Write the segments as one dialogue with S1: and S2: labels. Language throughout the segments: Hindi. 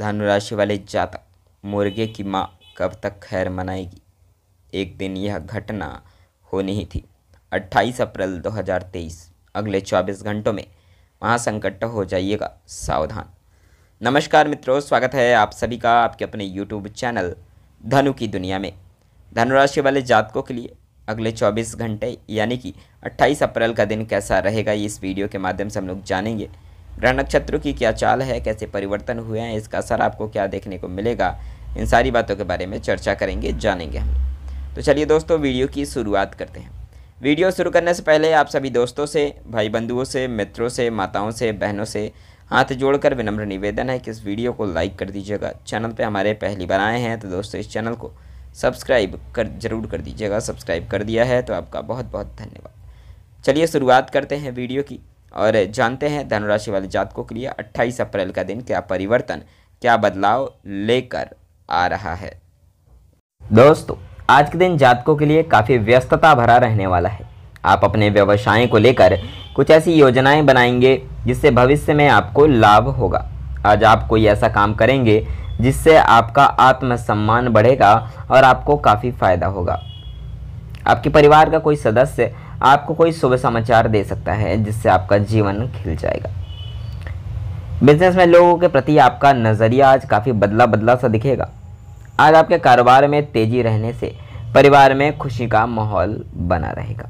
S1: धनुराशि वाले जातक मुर्गे की माँ कब तक खैर मनाएगी एक दिन यह घटना होनी ही थी 28 अप्रैल 2023 अगले 24 घंटों में महासंकट हो जाइएगा सावधान नमस्कार मित्रों स्वागत है आप सभी का आपके अपने यूट्यूब चैनल धनु की दुनिया में धनुराशि वाले जातकों के लिए अगले 24 घंटे यानी कि 28 अप्रैल का दिन कैसा रहेगा इस वीडियो के माध्यम से हम लोग जानेंगे ग्रह नक्षत्रों की क्या चाल है कैसे परिवर्तन हुए हैं इसका असर आपको क्या देखने को मिलेगा इन सारी बातों के बारे में चर्चा करेंगे जानेंगे हम तो चलिए दोस्तों वीडियो की शुरुआत करते हैं वीडियो शुरू करने से पहले आप सभी दोस्तों से भाई बंधुओं से मित्रों से माताओं से बहनों से हाथ जोड़कर विनम्र निवेदन है कि इस वीडियो को लाइक कर दीजिएगा चैनल पे हमारे पहली बार आए हैं तो दोस्तों इस चैनल को सब्सक्राइब कर जरूर कर दीजिएगा सब्सक्राइब कर दिया है तो आपका बहुत बहुत धन्यवाद चलिए शुरुआत करते हैं वीडियो की और जानते हैं धनुराशि वाले जातकों के लिए अट्ठाईस अप्रैल का दिन क्या परिवर्तन क्या बदलाव लेकर आ रहा है दोस्तों आज के दिन जातकों के लिए काफ़ी व्यस्तता भरा रहने वाला है आप अपने व्यवसाय को लेकर कुछ ऐसी योजनाएं बनाएंगे जिससे भविष्य में आपको लाभ होगा आज आप कोई ऐसा काम करेंगे जिससे आपका आत्मसम्मान बढ़ेगा और आपको काफ़ी फायदा होगा आपके परिवार का कोई सदस्य आपको कोई शुभ समाचार दे सकता है जिससे आपका जीवन खिल जाएगा बिजनेस में लोगों के प्रति आपका नज़रिया आज काफ़ी बदला बदला सा दिखेगा आज आपके कारोबार में तेज़ी रहने से परिवार में खुशी का माहौल बना रहेगा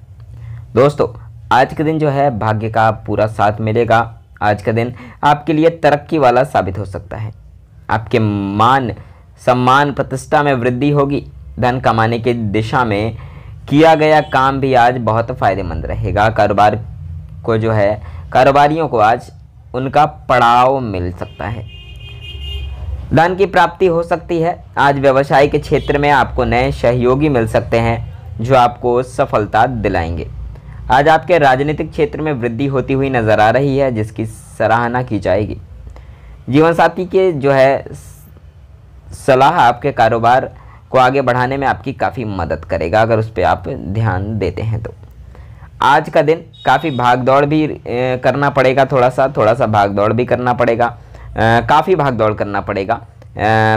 S1: दोस्तों आज के दिन जो है भाग्य का पूरा साथ मिलेगा आज का दिन आपके लिए तरक्की वाला साबित हो सकता है आपके मान सम्मान प्रतिष्ठा में वृद्धि होगी धन कमाने की दिशा में किया गया काम भी आज बहुत फ़ायदेमंद रहेगा कारोबार को जो है कारोबारियों को आज उनका पड़ाव मिल सकता है धन की प्राप्ति हो सकती है आज व्यवसाय के क्षेत्र में आपको नए सहयोगी मिल सकते हैं जो आपको सफलता दिलाएंगे आज आपके राजनीतिक क्षेत्र में वृद्धि होती हुई नज़र आ रही है जिसकी सराहना की जाएगी जीवनसाथी के जो है सलाह आपके कारोबार को आगे बढ़ाने में आपकी काफ़ी मदद करेगा अगर उस पर आप ध्यान देते हैं तो आज का दिन काफ़ी भाग दौड़ भी करना पड़ेगा थोड़ा सा थोड़ा सा भाग दौड़ भी करना पड़ेगा काफ़ी भाग दौड़ करना पड़ेगा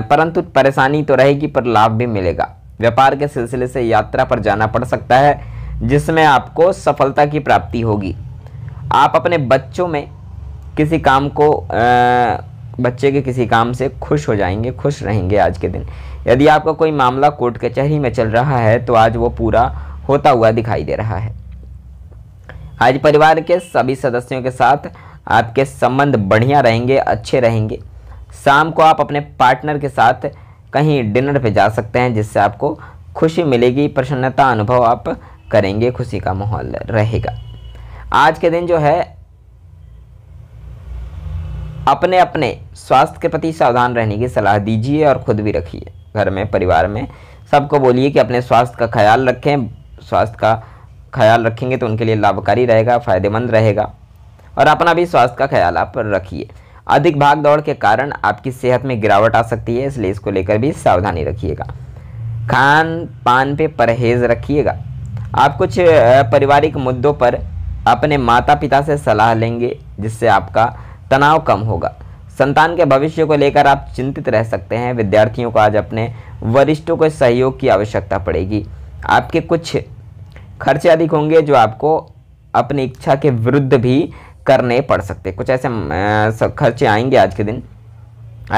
S1: परंतु परेशानी तो रहेगी पर लाभ भी मिलेगा व्यापार के सिलसिले से यात्रा पर जाना पड़ सकता है जिसमें आपको सफलता की प्राप्ति होगी आप अपने बच्चों में किसी काम को आ, बच्चे के किसी काम से खुश हो जाएंगे खुश रहेंगे आज के दिन यदि आपका कोई मामला कोर्ट कचहरी में चल रहा है तो आज वो पूरा होता हुआ दिखाई दे रहा है आज परिवार के सभी सदस्यों के साथ आपके संबंध बढ़िया रहेंगे अच्छे रहेंगे शाम को आप अपने पार्टनर के साथ कहीं डिनर पे जा सकते हैं जिससे आपको खुशी मिलेगी प्रसन्नता अनुभव आप करेंगे खुशी का माहौल रहेगा आज के दिन जो है अपने अपने स्वास्थ्य के प्रति सावधान रहने की सलाह दीजिए और खुद भी रखिए घर में परिवार में सबको बोलिए कि अपने स्वास्थ्य का ख्याल रखें स्वास्थ्य का ख्याल रखेंगे तो उनके लिए लाभकारी रहेगा फायदेमंद रहेगा और अपना भी स्वास्थ्य का ख्याल आप रखिए अधिक भाग दौड़ के कारण आपकी सेहत में गिरावट आ सकती है इसलिए इसको लेकर भी सावधानी रखिएगा खान पान पे परहेज रखिएगा आप कुछ पारिवारिक मुद्दों पर अपने माता पिता से सलाह लेंगे जिससे आपका तनाव कम होगा संतान के भविष्य को लेकर आप चिंतित रह सकते हैं विद्यार्थियों को आज अपने वरिष्ठों के सहयोग की आवश्यकता पड़ेगी आपके कुछ खर्चे अधिक होंगे जो आपको अपनी इच्छा के विरुद्ध भी करने पड़ सकते कुछ ऐसे खर्चे आएंगे आज के दिन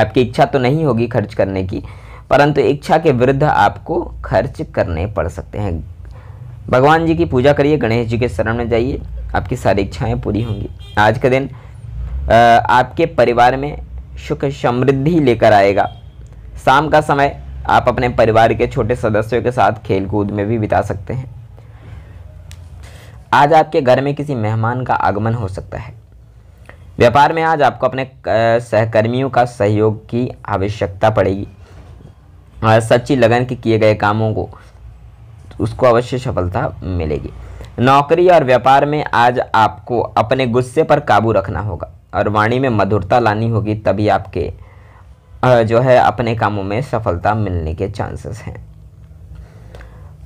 S1: आपकी इच्छा तो नहीं होगी खर्च करने की परंतु इच्छा के विरुद्ध आपको खर्च करने पड़ सकते हैं भगवान जी की पूजा करिए गणेश जी के शरण में जाइए आपकी सारी इच्छाएं पूरी होंगी आज के दिन आपके परिवार में सुख समृद्धि लेकर आएगा शाम का समय आप अपने परिवार के छोटे सदस्यों के साथ खेलकूद में भी बिता सकते हैं आज आपके घर में किसी मेहमान का आगमन हो सकता है व्यापार में आज आपको अपने सहकर्मियों का सहयोग की आवश्यकता पड़ेगी और सच्ची लगन के किए गए कामों को उसको अवश्य सफलता मिलेगी नौकरी और व्यापार में आज आपको अपने गुस्से पर काबू रखना होगा और वाणी में मधुरता लानी होगी तभी आपके जो है अपने कामों में सफलता मिलने के चांसेस हैं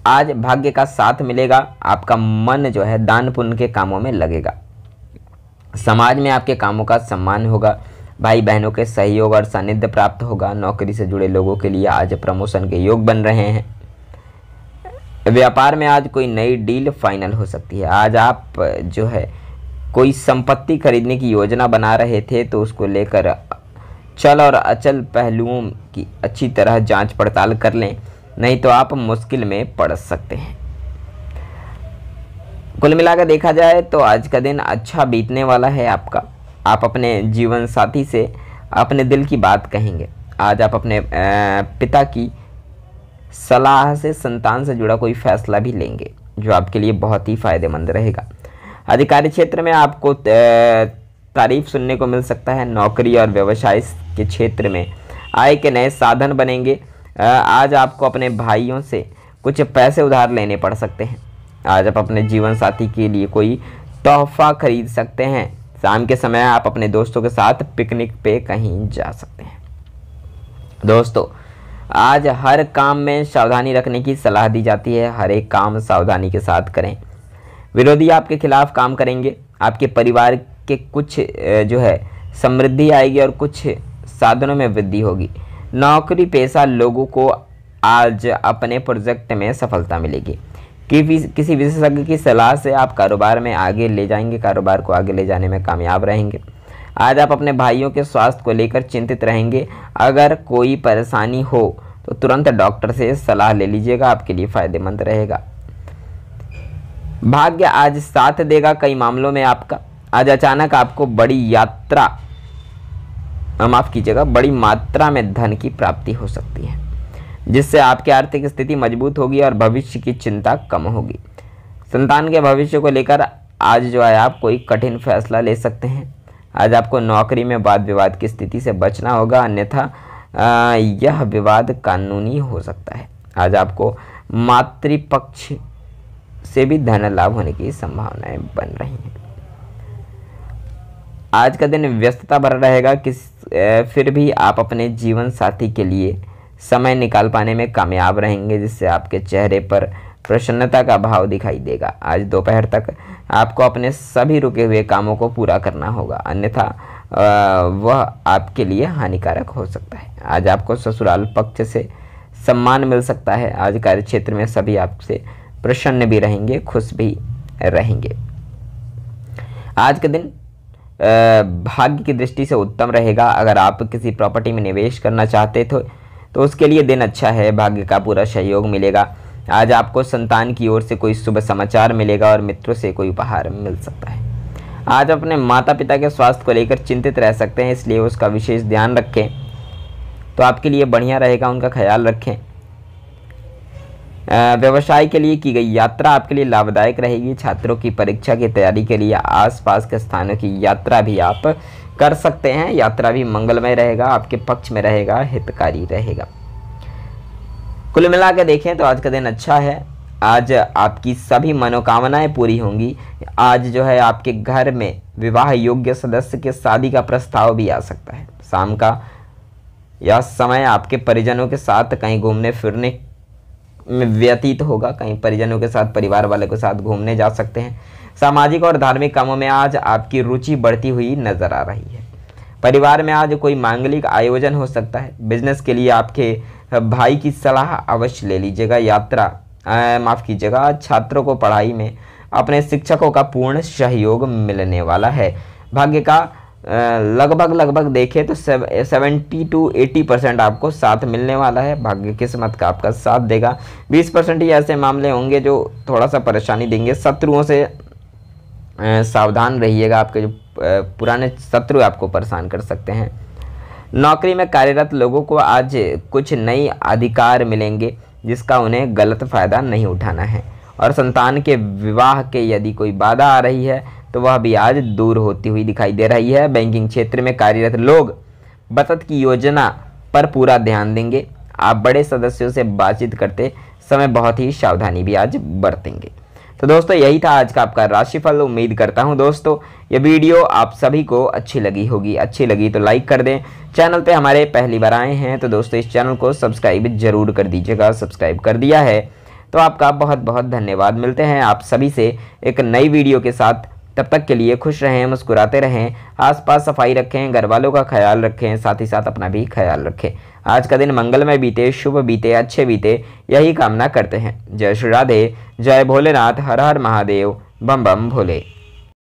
S1: आज भाग्य का साथ मिलेगा आपका मन जो है दान पुण्य के कामों में लगेगा समाज में आपके कामों का सम्मान होगा भाई बहनों के सहयोग और सानिध्य प्राप्त होगा नौकरी से जुड़े लोगों के लिए आज प्रमोशन के योग बन रहे हैं व्यापार में आज कोई नई डील फाइनल हो सकती है आज आप जो है कोई संपत्ति खरीदने की योजना बना रहे थे तो उसको लेकर चल और अचल पहलुओं की अच्छी तरह जांच पड़ताल कर लें नहीं तो आप मुश्किल में पड़ सकते हैं कुल मिलाकर देखा जाए तो आज का दिन अच्छा बीतने वाला है आपका आप अपने जीवन साथी से अपने दिल की बात कहेंगे आज आप अपने पिता की सलाह से संतान से जुड़ा कोई फैसला भी लेंगे जो आपके लिए बहुत ही फ़ायदेमंद रहेगा अधिकारी क्षेत्र में आपको तारीफ सुनने को मिल सकता है नौकरी और व्यवसाय के क्षेत्र में आय के नए साधन बनेंगे आज आपको अपने भाइयों से कुछ पैसे उधार लेने पड़ सकते हैं आज आप अपने जीवन साथी के लिए कोई तोहफा खरीद सकते हैं शाम के समय आप अपने दोस्तों के साथ पिकनिक पे कहीं जा सकते हैं दोस्तों आज हर काम में सावधानी रखने की सलाह दी जाती है हर एक काम सावधानी के साथ करें विरोधी आपके खिलाफ काम करेंगे आपके परिवार के कुछ जो है समृद्धि आएगी और कुछ साधनों में वृद्धि होगी नौकरी पेशा लोगों को आज अपने प्रोजेक्ट में सफलता मिलेगी कि किसी विशेषज्ञ की सलाह से आप कारोबार में आगे ले जाएंगे कारोबार को आगे ले जाने में कामयाब रहेंगे आज आप अपने भाइयों के स्वास्थ्य को लेकर चिंतित रहेंगे अगर कोई परेशानी हो तो तुरंत डॉक्टर से सलाह ले लीजिएगा आपके लिए फ़ायदेमंद रहेगा भाग्य आज साथ देगा कई मामलों में आपका आज अचानक आपको बड़ी यात्रा माफ़ कीजिएगा बड़ी मात्रा में धन की प्राप्ति हो सकती है जिससे आपकी आर्थिक स्थिति मजबूत होगी और भविष्य की चिंता कम होगी संतान के भविष्य को लेकर आज जो है आप कोई कठिन फैसला ले सकते हैं आज आपको नौकरी में वाद विवाद की स्थिति से बचना होगा अन्यथा यह विवाद कानूनी हो सकता है आज आपको मातृपक्ष से भी धन लाभ होने की संभावनाएं बन रही हैं आज का दिन व्यस्तता भरा रहेगा किस फिर भी आप अपने जीवन साथी के लिए समय निकाल पाने में कामयाब रहेंगे जिससे आपके चेहरे पर प्रसन्नता का भाव दिखाई देगा आज दोपहर तक आपको अपने सभी रुके हुए कामों को पूरा करना होगा अन्यथा वह आपके लिए हानिकारक हो सकता है आज आपको ससुराल पक्ष से सम्मान मिल सकता है आज कार्य क्षेत्र में सभी आपसे प्रसन्न भी रहेंगे खुश भी रहेंगे आज का दिन भाग्य की दृष्टि से उत्तम रहेगा अगर आप किसी प्रॉपर्टी में निवेश करना चाहते थे तो उसके लिए दिन अच्छा है भाग्य का पूरा सहयोग मिलेगा आज आपको संतान की ओर से कोई शुभ समाचार मिलेगा और मित्रों से कोई उपहार मिल सकता है आज अपने माता पिता के स्वास्थ्य को लेकर चिंतित रह सकते हैं इसलिए उसका विशेष ध्यान रखें तो आपके लिए बढ़िया रहेगा उनका ख्याल रखें व्यवसाय के लिए की गई यात्रा आपके लिए लाभदायक रहेगी छात्रों की परीक्षा की तैयारी के लिए आसपास के स्थानों की यात्रा भी आप कर सकते हैं यात्रा भी मंगलमय रहेगा आपके पक्ष में रहेगा हितकारी रहेगा कुल मिला के देखें तो आज का दिन अच्छा है आज आपकी सभी मनोकामनाएं पूरी होंगी आज जो है आपके घर में विवाह योग्य सदस्य के शादी का प्रस्ताव भी आ सकता है शाम का यह समय आपके परिजनों के साथ कहीं घूमने फिरने में व्यतीत होगा कहीं परिजनों के साथ परिवार वाले के साथ घूमने जा सकते हैं सामाजिक और धार्मिक कामों में आज आपकी रुचि बढ़ती हुई नजर आ रही है परिवार में आज कोई मांगलिक आयोजन हो सकता है बिजनेस के लिए आपके भाई की सलाह अवश्य ले लीजिएगा यात्रा माफ़ कीजिएगा छात्रों को पढ़ाई में अपने शिक्षकों का पूर्ण सहयोग मिलने वाला है भाग्य का लगभग लगभग देखें तो सेवेंटी टू एटी परसेंट आपको साथ मिलने वाला है भाग्य किस्मत का आपका साथ देगा बीस परसेंट ही ऐसे मामले होंगे जो थोड़ा सा परेशानी देंगे शत्रुओं से सावधान रहिएगा आपके जो पुराने शत्रु आपको परेशान कर सकते हैं नौकरी में कार्यरत लोगों को आज कुछ नई अधिकार मिलेंगे जिसका उन्हें गलत फ़ायदा नहीं उठाना है और संतान के विवाह के यदि कोई बाधा आ रही है तो वह ब्याज दूर होती हुई दिखाई दे रही है बैंकिंग क्षेत्र में कार्यरत लोग बचत की योजना पर पूरा ध्यान देंगे आप बड़े सदस्यों से बातचीत करते समय बहुत ही सावधानी भी आज बरतेंगे तो दोस्तों यही था आज का आपका राशिफल उम्मीद करता हूं दोस्तों ये वीडियो आप सभी को अच्छी लगी होगी अच्छी लगी तो लाइक कर दें चैनल पे हमारे पहली बार आए हैं तो दोस्तों इस चैनल को सब्सक्राइब जरूर कर दीजिएगा सब्सक्राइब कर दिया है तो आपका बहुत बहुत धन्यवाद मिलते हैं आप सभी से एक नई वीडियो के साथ तब तक के लिए खुश रहें मुस्कुराते रहें आसपास सफाई रखें घर वालों का ख्याल रखें साथ ही साथ अपना भी ख्याल रखें आज का दिन मंगल में बीते शुभ बीते अच्छे बीते यही कामना करते हैं जय श्री राधे जय भोलेनाथ हर हर महादेव बम बम भोले